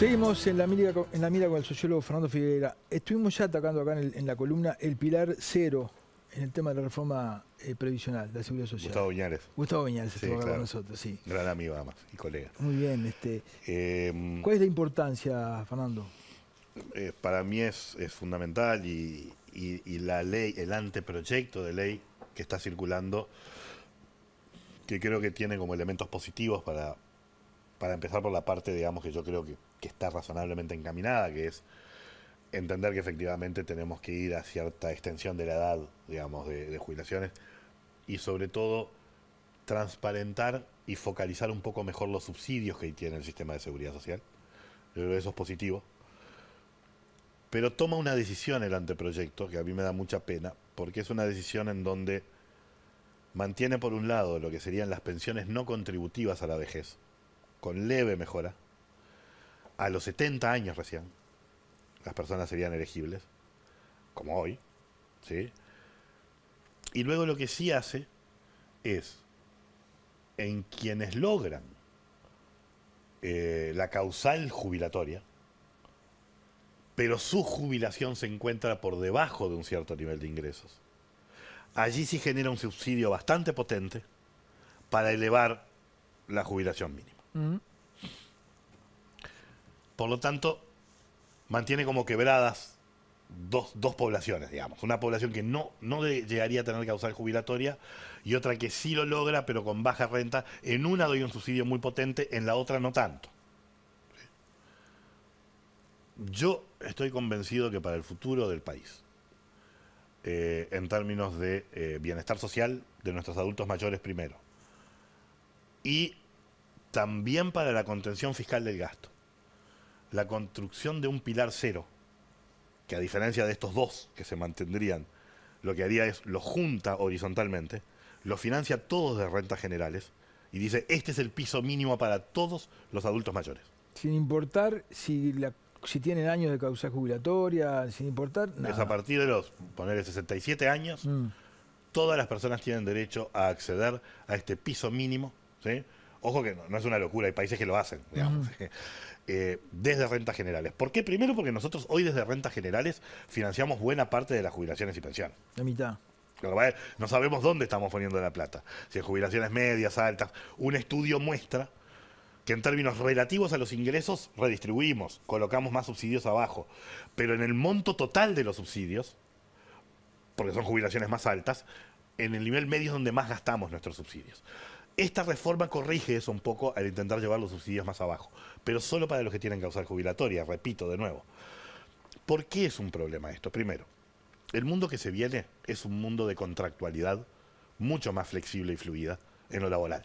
Seguimos en la, mira, con el sociólogo Fernando Figuera. Estuvimos ya atacando acá en, la columna el pilar cero en el tema de la reforma eh, previsional de la Seguridad Social. Gustavo Viñales. Gustavo Viñales estuvo acá con nosotros, sí. Gran amigo además y colega. Muy bien. este eh, ¿Cuál es la importancia, Fernando? Eh, para mí es, fundamental y, la ley, el anteproyecto de ley que está circulando, que creo que tiene como elementos positivos para, para empezar por la parte, digamos, que yo creo que que está razonablemente encaminada, que es entender que efectivamente tenemos que ir a cierta extensión de la edad, digamos, de, jubilaciones, y sobre todo transparentar y focalizar un poco mejor los subsidios que tiene el sistema de seguridad social. Yo creo que eso es positivo. Pero toma una decisión el anteproyecto, que a mí me da mucha pena, porque es una decisión en donde mantiene por un lado lo que serían las pensiones no contributivas a la vejez, con leve mejora, a los 70 años recién, las personas serían elegibles, como hoy, ¿sí? Y luego lo que sí hace es, en quienes logran eh, la causal jubilatoria, pero su jubilación se encuentra por debajo de un cierto nivel de ingresos. Allí sí genera un subsidio bastante potente para elevar la jubilación mínima. Mm. Por lo tanto, mantiene como quebradas dos, poblaciones, digamos. Una población que no, no llegaría a tener que causar jubilatoria y otra que sí lo logra, pero con baja renta. En una doy un subsidio muy potente, en la otra no tanto. Yo estoy convencido que para el futuro del país, eh, en términos de eh, bienestar social de nuestros adultos mayores primero, y también para la contención fiscal del gasto, la construcción de un pilar cero, que a diferencia de estos dos que se mantendrían, lo que haría es lo junta horizontalmente, lo financia todos de rentas generales y dice, este es el piso mínimo para todos los adultos mayores. Sin importar si, tienen años de causa jubilatoria, sin importar nada. a partir de los, 67 años, mm. todas las personas tienen derecho a acceder a este piso mínimo, ¿sí? Ojo que no, es una locura, hay países que lo hacen, eh, desde rentas generales. ¿Por qué? Primero porque nosotros hoy desde rentas generales financiamos buena parte de las jubilaciones y pensiones. La mitad. No sabemos dónde estamos poniendo la plata. Si en jubilaciones medias, altas. Un estudio muestra que en términos relativos a los ingresos redistribuimos, colocamos más subsidios abajo. Pero en el monto total de los subsidios, porque son jubilaciones más altas, en el nivel medio es donde más gastamos nuestros subsidios. Esta reforma corrige eso un poco al intentar llevar los subsidios más abajo, pero solo para los que tienen causar jubilatoria, repito de nuevo. ¿Por qué es un problema esto? Primero, el mundo que se viene es un mundo de contractualidad mucho más flexible y fluida en lo laboral.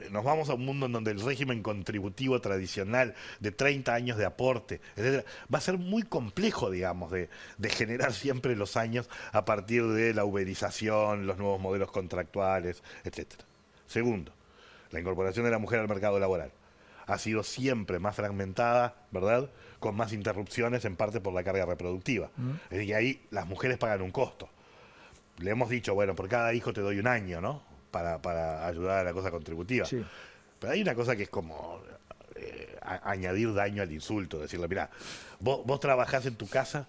Eh, nos vamos a un mundo en donde el régimen contributivo tradicional de 30 años de aporte, etc., va a ser muy complejo, digamos, de, de, generar siempre los años a partir de la uberización, los nuevos modelos contractuales, etcétera. Segundo, la incorporación de la mujer al mercado laboral ha sido siempre más fragmentada, ¿verdad? Con más interrupciones, en parte por la carga reproductiva. Y mm. Es ahí las mujeres pagan un costo. Le hemos dicho, bueno, por cada hijo te doy un año, ¿no? Para, ayudar a la cosa contributiva. Pero hay una cosa que es como eh, añadir daño al insulto, decirle, mira, vos, vos trabajás en tu casa,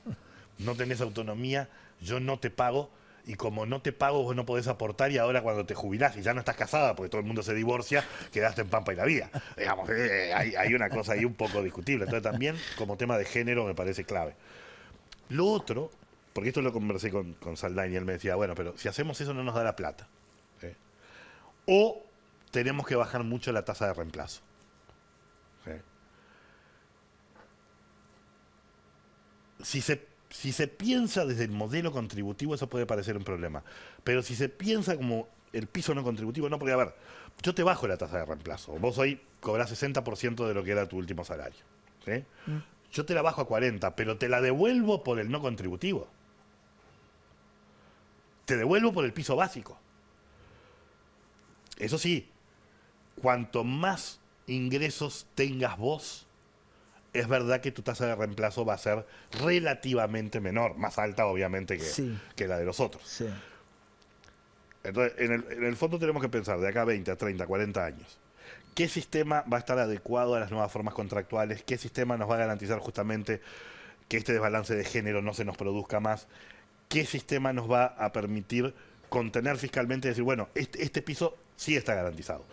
no tenés autonomía, yo no te pago, y como no te pago vos no podés aportar y ahora cuando te jubilás y ya no estás casada porque todo el mundo se divorcia, quedaste en pampa y la vida. Digamos, eh, hay, una cosa ahí un poco discutible. Entonces también como tema de género me parece clave. Lo otro, porque esto lo conversé con, con Saldain y él me decía, bueno, pero si hacemos eso no nos da la plata. ¿eh? O tenemos que bajar mucho la tasa de reemplazo. ¿eh? Si se si se piensa desde el modelo contributivo, eso puede parecer un problema. Pero si se piensa como el piso no contributivo, no, porque a ver, yo te bajo la tasa de reemplazo. Vos hoy cobrás 60% de lo que era tu último salario. Mm. Yo te la bajo a 40, pero te la devuelvo por el no contributivo. Te devuelvo por el piso básico. Eso sí, cuanto más ingresos tengas vos, es verdad que tu tasa de reemplazo va a ser relativamente menor, más alta obviamente que, que la de los otros. Entonces, en el, fondo tenemos que pensar de acá a 20, 30, 40 años. ¿Qué sistema va a estar adecuado a las nuevas formas contractuales? ¿Qué sistema nos va a garantizar justamente que este desbalance de género no se nos produzca más? ¿Qué sistema nos va a permitir contener fiscalmente y decir, bueno, este, este piso sí está garantizado?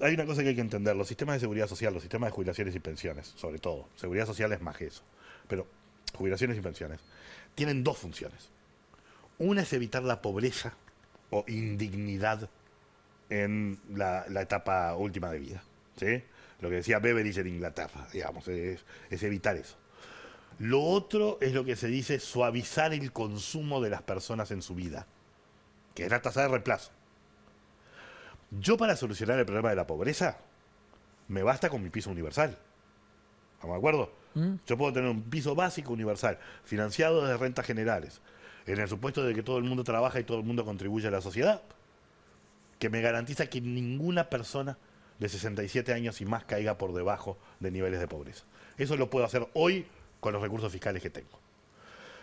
hay una cosa que hay que entender, los sistemas de seguridad social, los sistemas de jubilaciones y pensiones, sobre todo, seguridad social es más que eso, pero jubilaciones y pensiones, tienen dos funciones. Una es evitar la pobreza o indignidad en la, etapa última de vida. ¿sí? Lo que decía Beveridge en Inglaterra, digamos, es, es evitar eso. Lo otro es lo que se dice suavizar el consumo de las personas en su vida, que es la tasa de reemplazo. Yo para solucionar el problema de la pobreza, me basta con mi piso universal. ¿Estamos de acuerdo? Mm. Yo puedo tener un piso básico universal, financiado desde rentas generales, en el supuesto de que todo el mundo trabaja y todo el mundo contribuye a la sociedad, que me garantiza que ninguna persona de 67 años y más caiga por debajo de niveles de pobreza. Eso lo puedo hacer hoy con los recursos fiscales que tengo.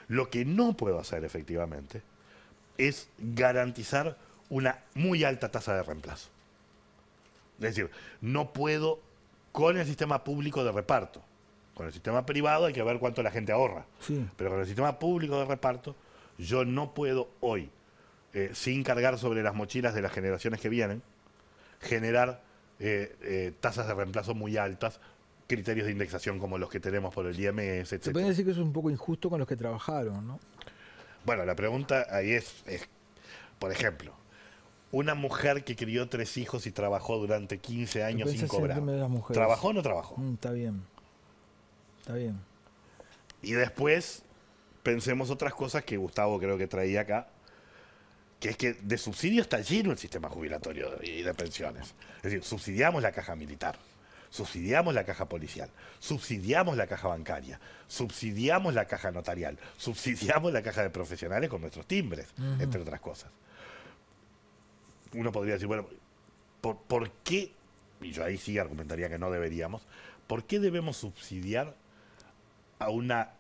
Lo que no puedo hacer efectivamente es garantizar una muy alta tasa de reemplazo. Es decir, no puedo con el sistema público de reparto. Con el sistema privado hay que ver cuánto la gente ahorra. Pero con el sistema público de reparto, yo no puedo hoy, eh, sin cargar sobre las mochilas de las generaciones que vienen, generar eh, eh, tasas de reemplazo muy altas, criterios de indexación como los que tenemos por el IMS, etc. Se puede decir que es un poco injusto con los que trabajaron, ¿no? Bueno, la pregunta ahí es por ejemplo, una mujer que crió tres hijos y trabajó durante 15 años sin cobrar. ¿Trabajó o no trabajó? Mm, está bien. Está bien. Y después pensemos otras cosas que Gustavo creo que traía acá, que es que de subsidio está lleno el sistema jubilatorio y de pensiones. Es decir, subsidiamos la caja militar, subsidiamos la caja policial, subsidiamos la caja bancaria, subsidiamos la caja notarial, subsidiamos la caja de profesionales con nuestros timbres, entre otras cosas uno podría decir, bueno, ¿por, qué? Y yo ahí sí argumentaría que no deberíamos. ¿Por qué debemos subsidiar a una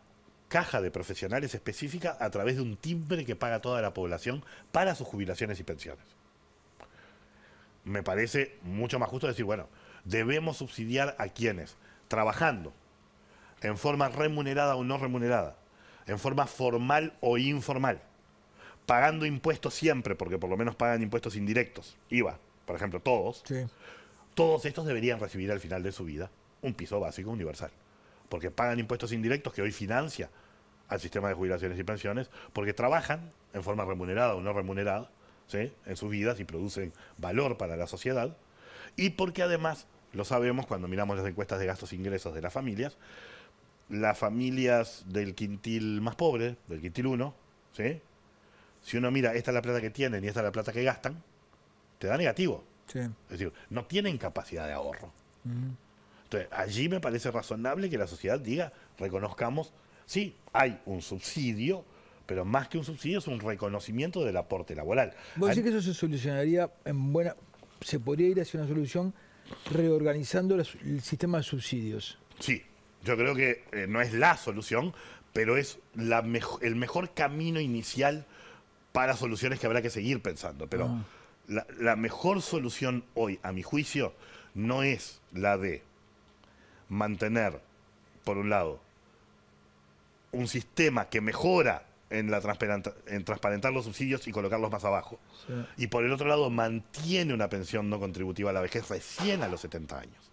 caja de profesionales específica a través de un timbre que paga toda la población para sus jubilaciones y pensiones. Me parece mucho más justo decir, bueno, debemos subsidiar a quienes, trabajando, en forma remunerada o no remunerada, en forma formal o informal, pagando impuestos siempre, porque por lo menos pagan impuestos indirectos, IVA, por ejemplo, todos, todos estos deberían recibir al final de su vida un piso básico universal, porque pagan impuestos indirectos que hoy financia al sistema de jubilaciones y pensiones, porque trabajan en forma remunerada o no remunerada en sus vidas y producen valor para la sociedad, y porque además, lo sabemos cuando miramos las encuestas de gastos e ingresos de las familias, las familias del quintil más pobre, del quintil 1, ¿sí? si uno mira, esta es la plata que tienen y esta es la plata que gastan, te da negativo. Es decir, no tienen capacidad de ahorro. Mm. Entonces, allí me parece razonable que la sociedad diga, reconozcamos, sí, hay un subsidio, pero más que un subsidio es un reconocimiento del aporte laboral. ¿Vos decís que eso se solucionaría en buena... se podría ir hacia una solución reorganizando el sistema de subsidios? Sí, yo creo que eh, no es la solución, pero es el mejor camino inicial para soluciones que habrá que seguir pensando. Pero ah. la, mejor solución hoy, a mi juicio, no es la de mantener, por un lado, un sistema que mejora en, la en transparentar los subsidios y colocarlos más abajo. Y por el otro lado, mantiene una pensión no contributiva a la vejez recién a los 70 años.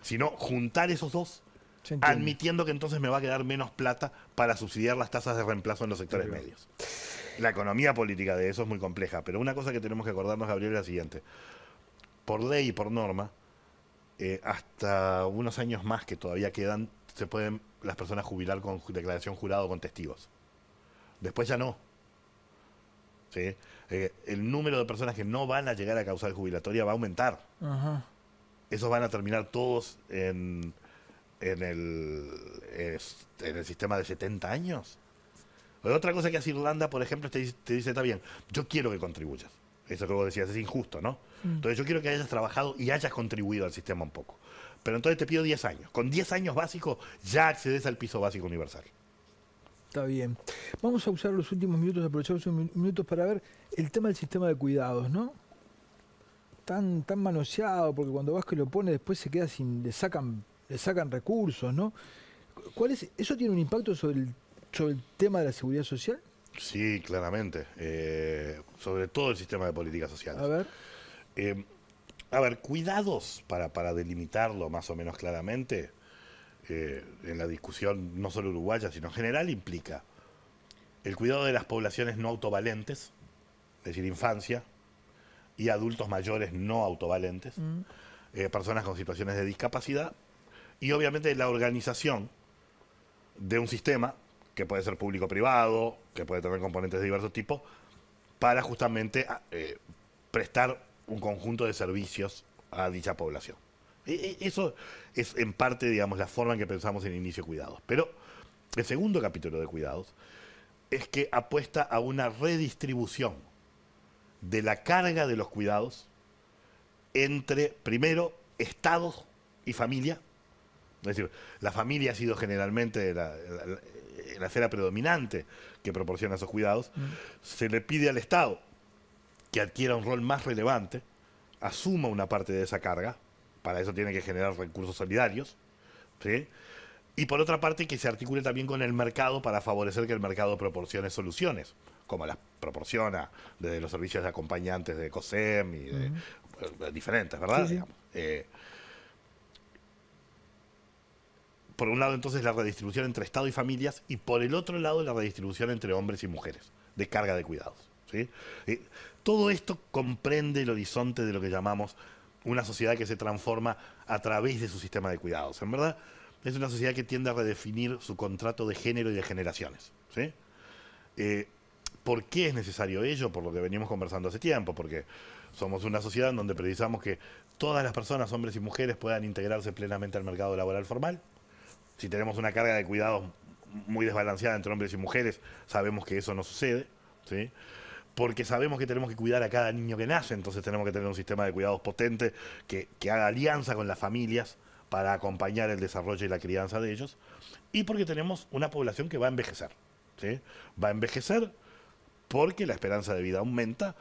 Sino juntar esos dos admitiendo que entonces me va a quedar menos plata para subsidiar las tasas de reemplazo en los sectores medios. La economía política de eso es muy compleja, pero una cosa que tenemos que acordarnos, Gabriel, es la siguiente. Por ley y por norma, eh, hasta unos años más que todavía quedan, se pueden las personas jubilar con declaración jurada o con testigos. Después ya no. ¿Sí? Eh, el número de personas que no van a llegar a causar jubilatoria va a aumentar. Esos van a terminar todos en en el, en el sistema de 70 años. otra cosa que hace Irlanda, por ejemplo, te, dice, está bien, yo quiero que contribuyas. Eso que vos decías es injusto, ¿no? Mm. Entonces yo quiero que hayas trabajado y hayas contribuido al sistema un poco. Pero entonces te pido 10 años. Con 10 años básicos ya accedes al piso básico universal. Está bien. Vamos a usar los últimos minutos, aprovechar los últimos minutos para ver el tema del sistema de cuidados, ¿no? Tan, tan manoseado, porque cuando vas que lo pone después se queda sin, le sacan le sacan recursos, ¿no? ¿Cuál ¿Eso tiene un impacto sobre el, tema de la seguridad social? Sí, claramente. Eh, sobre todo el sistema de políticas sociales. A ver. Eh, a ver, cuidados para, para delimitarlo más o menos claramente eh, en la discusión no solo uruguaya, sino en general implica el cuidado de las poblaciones no autovalentes, es decir, infancia, y adultos mayores no autovalentes, mm. personas con situaciones de discapacidad, y obviamente la organización de un sistema, que puede ser público-privado, que puede tener componentes de diversos tipos, para justamente ah, eh, prestar un conjunto de servicios a dicha población. eso es en parte, digamos, la forma en que pensamos en inicio cuidados. Pero el segundo capítulo de cuidados es que apuesta a una redistribución de la carga de los cuidados entre, primero, estados y familia, es decir, la familia ha sido generalmente la, esfera predominante que proporciona esos cuidados. Mm. Se le pide al Estado que adquiera un rol más relevante, asuma una parte de esa carga, para eso tiene que generar recursos solidarios, y por otra parte que se articule también con el mercado para favorecer que el mercado proporcione soluciones, como las proporciona desde los servicios de acompañantes de COSEM y mm. pues, diferentes, ¿verdad? por un lado entonces la redistribución entre Estado y familias y por el otro lado la redistribución entre hombres y mujeres de carga de cuidados. Eh, todo esto comprende el horizonte de lo que llamamos una sociedad que se transforma a través de su sistema de cuidados. En verdad, es una sociedad que tiende a redefinir su contrato de género y de generaciones. ¿sí? Eh, ¿Por qué es necesario ello? Por lo que venimos conversando hace tiempo, porque somos una sociedad en donde precisamos que todas las personas, hombres y mujeres, puedan integrarse plenamente al mercado laboral formal, si tenemos una carga de cuidados muy desbalanceada entre hombres y mujeres, sabemos que eso no sucede, ¿sí? Porque sabemos que tenemos que cuidar a cada niño que nace, entonces tenemos que tener un sistema de cuidados potente que, haga alianza con las familias para acompañar el desarrollo y la crianza de ellos, y porque tenemos una población que va a envejecer, ¿sí? Va a envejecer porque la esperanza de vida aumenta,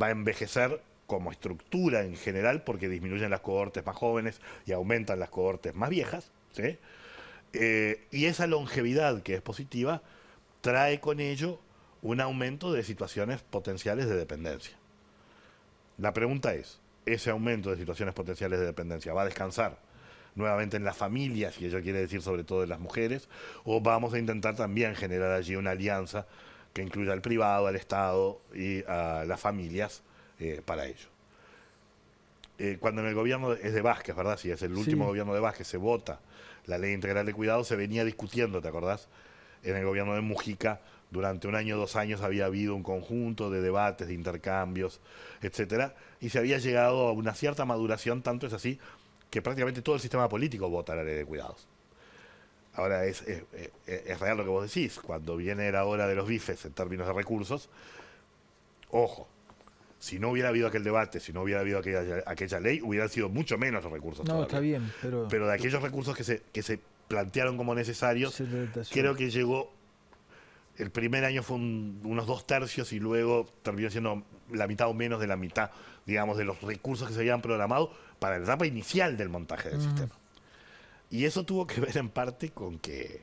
va a envejecer como estructura en general porque disminuyen las cohortes más jóvenes y aumentan las cohortes más viejas, ¿sí? Eh, y esa longevidad que es positiva trae con ello un aumento de situaciones potenciales de dependencia. La pregunta es, ¿ese aumento de situaciones potenciales de dependencia va a descansar nuevamente en las familias, si ello quiere decir sobre todo en las mujeres, o vamos a intentar también generar allí una alianza que incluya al privado, al Estado y a las familias eh, para ello? Eh, cuando en el gobierno es de Vázquez, ¿verdad? Si es el último gobierno de Vázquez, se vota la ley integral de cuidados se venía discutiendo, ¿te acordás? En el gobierno de Mujica, durante un año, dos años había habido un conjunto de debates, de intercambios, etcétera, y se había llegado a una cierta maduración, tanto es así que prácticamente todo el sistema político vota la ley de cuidados. Ahora es real lo que vos decís, cuando viene la hora de los bifes en términos de recursos, ojo, si no hubiera habido aquel debate, si no hubiera habido aquella, aquella ley, hubieran sido mucho menos los recursos. No, está bien, pero... de aquellos recursos que se, que se plantearon como necesarios, creo que llegó... El primer año fue unos dos tercios y luego terminó siendo la mitad o menos de la mitad, digamos, de los recursos que se habían programado para la etapa inicial del montaje del sistema. Y eso tuvo que ver en parte con que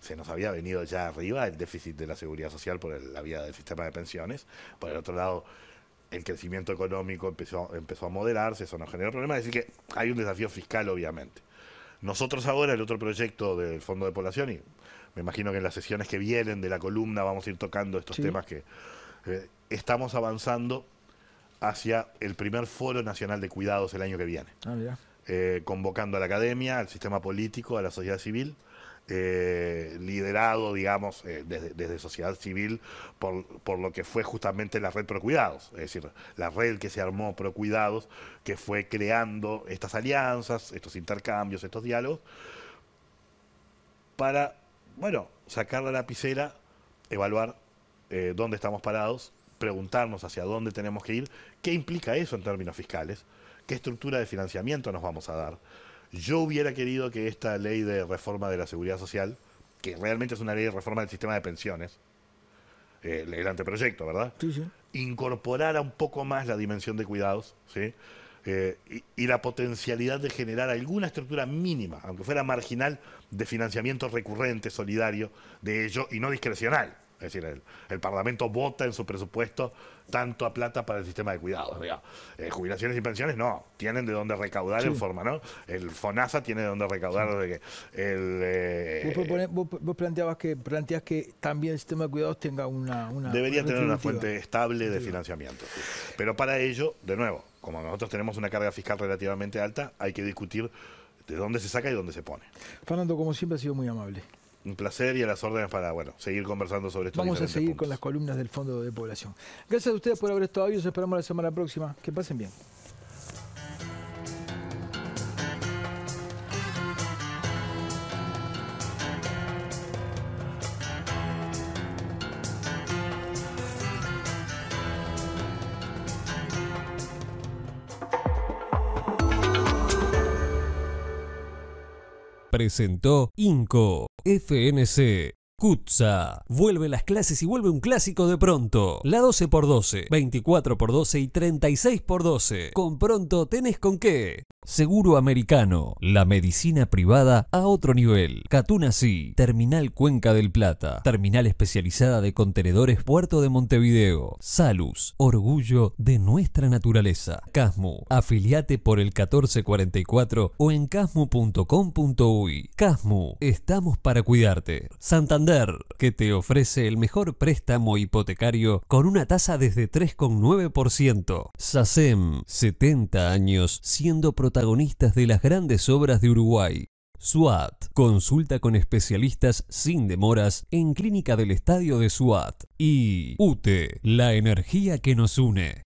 se nos había venido ya arriba el déficit de la seguridad social por la vía del sistema de pensiones. Por el otro lado, el crecimiento económico empezó, empezó a moderarse, eso no generó problemas, es decir que hay un desafío fiscal obviamente. Nosotros ahora, el otro proyecto del Fondo de Población, y me imagino que en las sesiones que vienen de la columna vamos a ir tocando estos temas que eh, estamos avanzando hacia el primer Foro Nacional de Cuidados el año que viene. Ah, eh, convocando a la academia, al sistema político, a la sociedad civil. Eh, liderado, digamos, eh, desde, sociedad civil por, lo que fue justamente la red Procuidados, es decir, la red que se armó Procuidados, que fue creando estas alianzas, estos intercambios, estos diálogos, para, bueno, sacar la lapicera, evaluar eh, dónde estamos parados, preguntarnos hacia dónde tenemos que ir, qué implica eso en términos fiscales, qué estructura de financiamiento nos vamos a dar yo hubiera querido que esta ley de reforma de la seguridad social, que realmente es una ley de reforma del sistema de pensiones, eh, el, anteproyecto, ¿verdad? Sí, sí. Incorporara un poco más la dimensión de cuidados, eh, y, la potencialidad de generar alguna estructura mínima, aunque fuera marginal, de financiamiento recurrente, solidario de ello y no discrecional. Es decir, el, Parlamento vota en su presupuesto tanto a plata para el sistema de cuidados. Eh, jubilaciones y pensiones no, tienen de dónde recaudar en forma, ¿no? El FONASA tiene de dónde recaudar. El, eh, ¿Vos, planteabas que, planteas que también el sistema de cuidados tenga una... una debería tener una fuente estable de financiamiento. Pero para ello, de nuevo, como nosotros tenemos una carga fiscal relativamente alta, hay que discutir de dónde se saca y dónde se pone. Fernando, como siempre, ha sido muy amable un placer y a las órdenes para bueno, seguir conversando sobre esto. Vamos a seguir con las columnas del Fondo de Población. Gracias a ustedes por haber estado hoy. Os esperamos la semana próxima. Que pasen bien. presentó INCO. FNC. Kutza. Vuelve las clases y vuelve un clásico de pronto. La 12x12, 24x12 y 36x12. Con pronto tenés con qué. Seguro Americano, la medicina privada a otro nivel. Catuna Sí, Terminal Cuenca del Plata, terminal especializada de contenedores Puerto de Montevideo. Salus, orgullo de nuestra naturaleza. Casmu, afiliate por el 1444 o en casmu.com.uy. Casmu, estamos para cuidarte. Santander, que te ofrece el mejor préstamo hipotecario con una tasa desde 3,9%. SACEM, 70 años siendo protegido protagonistas de las grandes obras de Uruguay. SWAT. Consulta con especialistas sin demoras en Clínica del Estadio de SWAT. Y UTE, la energía que nos une.